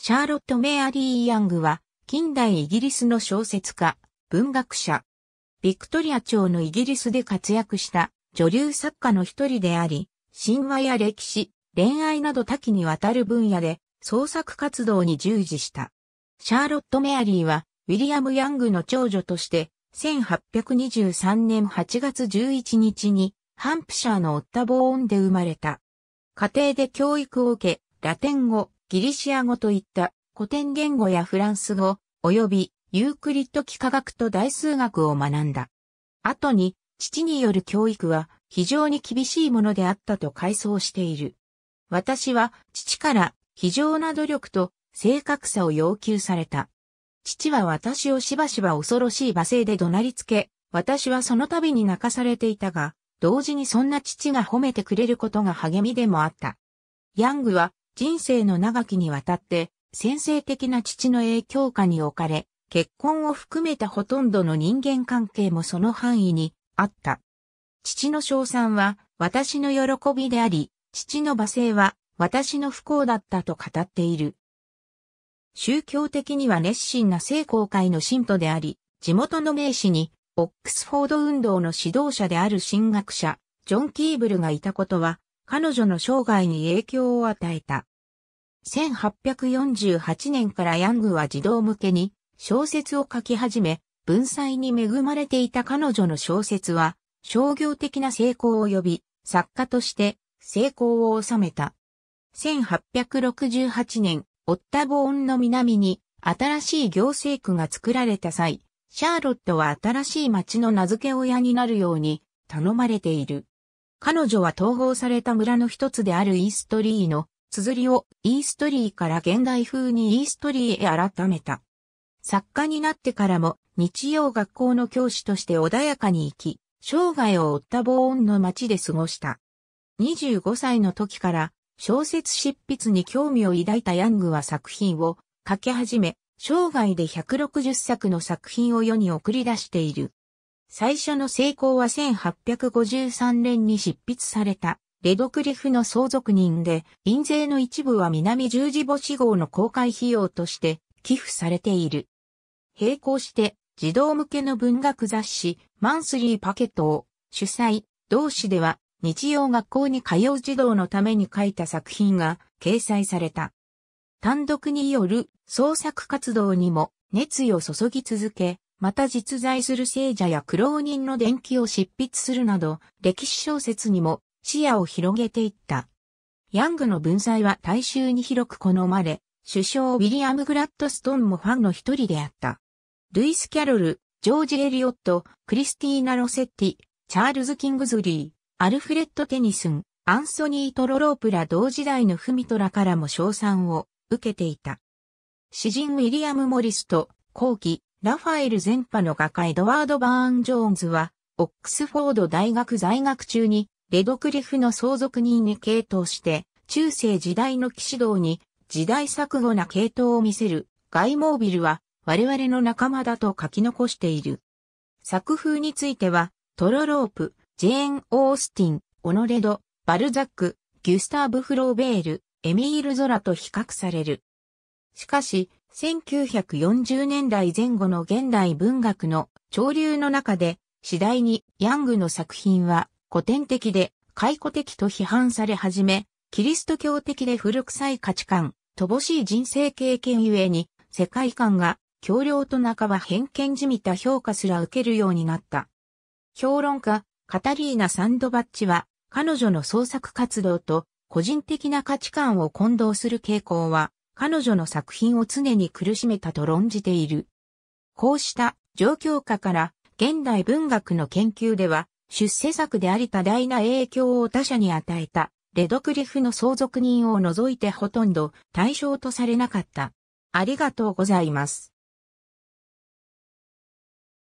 シャーロット・メアリー・ヤングは、近代イギリスの小説家、文学者。ビクトリア朝のイギリスで活躍した女流作家の一人であり、神話や歴史、恋愛など多岐にわたる分野で創作活動に従事した。シャーロット・メアリーは、ウィリアム・ヤングの長女として、1823年8月11日に、ハンプシャーのオッタボーンで生まれた。家庭で教育を受け、ラテン語、ギリシア語といった古典言語やフランス語、及びユークリッド幾何学と大数学を学んだ。後に、父による教育は非常に厳しいものであったと回想している。私は父から非常な努力と正確さを要求された。父は私をしばしば恐ろしい罵声で怒鳴りつけ、私はその度に泣かされていたが、同時にそんな父が褒めてくれることが励みでもあった。ヤングは人生の長きにわたって、先制的な父の影響下に置かれ、結婚を含めたほとんどの人間関係もその範囲にあった。父の称賛は私の喜びであり、父の罵声は私の不幸だったと語っている。宗教的には熱心な聖公会の信徒であり、地元の名士に、オックスフォード運動の指導者である神学者、ジョン・キーブルがいたことは、彼女の生涯に影響を与えた。1848年からヤングは児童向けに小説を書き始め、文才に恵まれていた彼女の小説は商業的な成功を呼び、作家として成功を収めた。1868年、オッタボーンの南に新しい行政区が作られた際、シャーロットは新しい町の名付け親になるように頼まれている。彼女は統合された村の一つであるイーストリーの綴りをイーストリーから現代風にイーストリーへ改めた。作家になってからも日曜学校の教師として穏やかに生き、生涯を追った防音の街で過ごした。25歳の時から小説執筆に興味を抱いたヤングは作品を書き始め、生涯で160作の作品を世に送り出している。最初の成功は1853年に執筆されたレドクリフの相続人で、印税の一部は南十字星号の公開費用として寄付されている。並行して、児童向けの文学雑誌、マンスリーパケットを主催、同誌では、日曜学校に通う児童のために書いた作品が掲載された。単独による創作活動にも熱意を注ぎ続け、また実在する聖者や苦労人の伝記を執筆するなど、歴史小説にも視野を広げていった。ヤングの文才は大衆に広く好まれ、首相ウィリアム・グラッドストンもファンの一人であった。ルイス・キャロル、ジョージ・エリオット、クリスティーナ・ロセッティ、チャールズ・キングズリー、アルフレッド・テニスン、アンソニー・トロロープら同時代のフミトラからも賞賛を受けていた。詩人ウィリアム・モリスと後期ラファエル全派の画家エドワード・バーン・ジョーンズは、オックスフォード大学在学中にレドクリフの相続人に傾倒して、中世時代の騎士道に時代錯誤な系統を見せるガイモービルは我々の仲間だと書き残している。作風についてはトロロープ、ジェーン・オースティン、オノレド、バルザック、ギュスターブ・フローベール、エミール・ゾラと比較される。しかし、1940年代前後の現代文学の潮流の中で、次第にヤングの作品は古典的で解雇的と批判され始め、キリスト教的で古臭い価値観、乏しい人生経験ゆえに、世界観が、教領と半ば偏見じみた評価すら受けるようになった。評論家、カタリーナ・サンドバッチは、彼女の創作活動と個人的な価値観を混同する傾向は、彼女の作品を常に苦しめたと論じている。こうした状況下から、現代文学の研究では、出世作であり多大な影響を他者に与えた、レドクリフの相続人を除いてほとんど対象とされなかった。ありがとうございます。